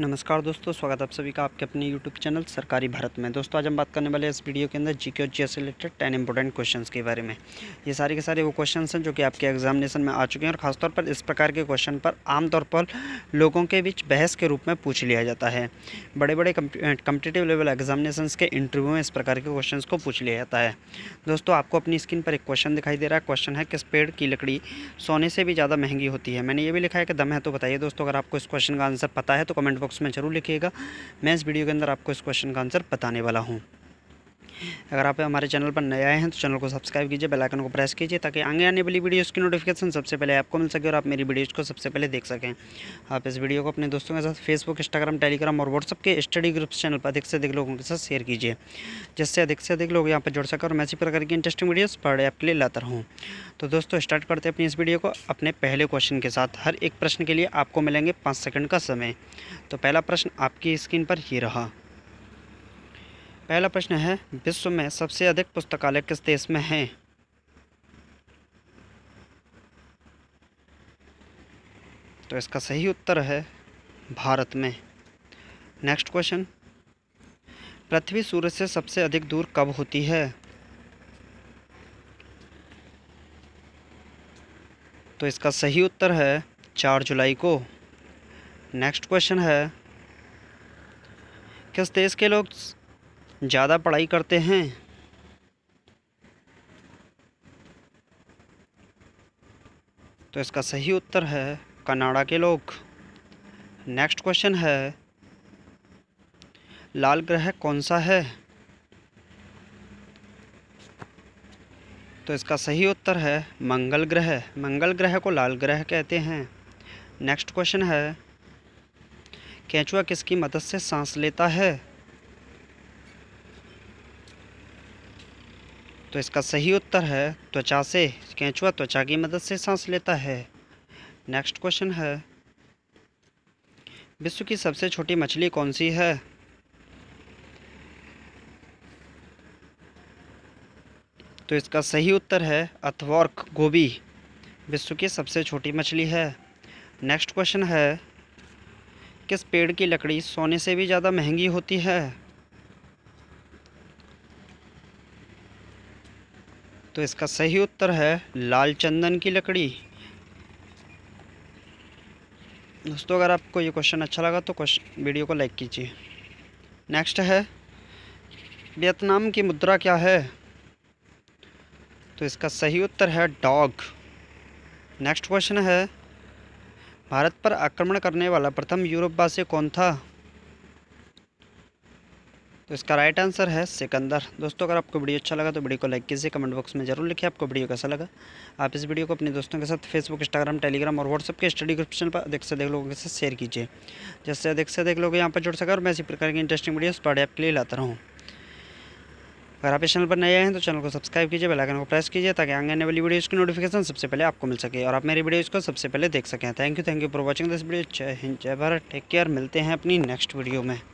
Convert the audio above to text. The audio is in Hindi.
नमस्कार दोस्तों स्वागत आप सभी का आपके अपने यूट्यूब चैनल सरकारी भारत में दोस्तों आज हम बात करने वाले इस वीडियो के अंदर जी के और जी से रिलेटेड टेन इंपॉर्टेंट क्वेश्चंस के बारे में ये सारे के सारे वो क्वेश्चंस हैं जो कि आपके एग्जामिनेशन में आ चुके हैं और खासतौर पर इस प्रकार के क्वेश्चन पर आमतौर पर लोगों के बीच बहस के रूप में पूछ लिया जाता है बड़े बड़े कम्पिटेटिव लेवल एग्जामिनेशन के इंटरव्यू में इस प्रकार के क्वेश्चन को पूछ लिया जाता है दोस्तों आपको अपनी स्क्रीन पर एक क्वेश्चन दिखाई दे रहा है क्वेश्चन है किस पेड़ की लकड़ी सोने से भी ज़्यादा महंगी होती है मैंने ये भी लिखा है कि दम है तो बताइए दोस्तों अगर आपको इस क्वेश्चन का आंसर पता है तो कमेंट बॉक्स में ज़रूर लिखिएगा मैं इस वीडियो के अंदर आपको इस क्वेश्चन का आंसर बताने वाला हूँ अगर आप हमारे चैनल पर नए आए हैं तो चैनल को सब्सक्राइब कीजिए बेल आइकन को प्रेस कीजिए ताकि आगे आने वाली वीडियोस की नोटिफिकेशन सबसे पहले आपको मिल सके और आप मेरी वीडियोस को सबसे पहले देख सकें आप इस वीडियो को अपने दोस्तों के साथ फेसबुक इंस्टाग्राम टेलीग्राम और व्हाट्सअप के स्टडी ग्रुप्स चैनल पर अधिक से अधिक लोगों के साथ शेयर कीजिए जिससे अधिक से अधिक लोग यहाँ पर जुड़ सकें और मैं इसी प्रकार की इंटरेस्टिंग वीडियोज़ पढ़े आपके लिए लाता रहूँ तो दोस्तों स्टार्ट करते हैं अपनी इस वीडियो को अपने पहले क्वेश्चन के साथ हर एक प्रश्न के लिए आपको मिलेंगे पाँच सेकेंड का समय तो पहला प्रश्न आपकी स्क्रीन पर ही रहा पहला प्रश्न है विश्व में सबसे अधिक पुस्तकालय किस देश में हैं तो इसका सही उत्तर है भारत में नेक्स्ट क्वेश्चन पृथ्वी सूर्य से सबसे अधिक दूर कब होती है तो इसका सही उत्तर है चार जुलाई को नेक्स्ट क्वेश्चन है किस देश के लोग ज़्यादा पढ़ाई करते हैं तो इसका सही उत्तर है कनाडा के लोग नेक्स्ट क्वेश्चन है लाल ग्रह कौन सा है तो इसका सही उत्तर है मंगल ग्रह मंगल ग्रह को लाल ग्रह कहते हैं नेक्स्ट क्वेश्चन है कैचुआ किसकी मदद से सांस लेता है तो इसका सही उत्तर है त्वचा से कैचुआ त्वचा की मदद से सांस लेता है नेक्स्ट क्वेश्चन है विश्व की सबसे छोटी मछली कौन सी है तो इसका सही उत्तर है अथवॉर्क गोभी विश्व की सबसे छोटी मछली है नेक्स्ट क्वेश्चन है किस पेड़ की लकड़ी सोने से भी ज़्यादा महंगी होती है तो इसका सही उत्तर है लाल चंदन की लकड़ी दोस्तों अगर आपको ये क्वेश्चन अच्छा लगा तो क्वेश्चन वीडियो को लाइक कीजिए नेक्स्ट है वियतनाम की मुद्रा क्या है तो इसका सही उत्तर है डॉग नेक्स्ट क्वेश्चन है भारत पर आक्रमण करने वाला प्रथम यूरोपवासी कौन था तो इसका राइट आंसर है सिकंदर दोस्तों अगर आपको वीडियो अच्छा लगा तो वीडियो को लाइक कीजिए कमेंट बॉक्स में जरूर लिखिए आपको वीडियो कैसा लगा आप इस वीडियो को अपने दोस्तों के साथ फेसबुक इंस्टाग्राम टेलीग्राम और व्हाट्सअप के स्टडी ग्रुप चैनल पर अधिक से अधिक लोगों के साथ शेयर कीजिए जैसे अधिक से अधिक लोग यहाँ पर जुड़ सकें और मैं इसी प्रकार की इंटरेस्टिंग वीडियोज़ पढ़े आपके लिए लाता रहूँ अगर आप इस चैनल पर नए आए हैं तो चैनल को सब्सक्राइब कीजिए बेल आइकन को प्रेस कीजिए ताकि आगे आने वाली वीडियोज़ की नोटिफिकेशन सबसे पहले आपको मिल सके और आप मेरी वीडियोज़ को सबसे पहले देख सकें thank you thank you for watching this video जय हिंद जय भारत टेक केयर मिलते हैं अपनी नेक्स्ट वीडियो में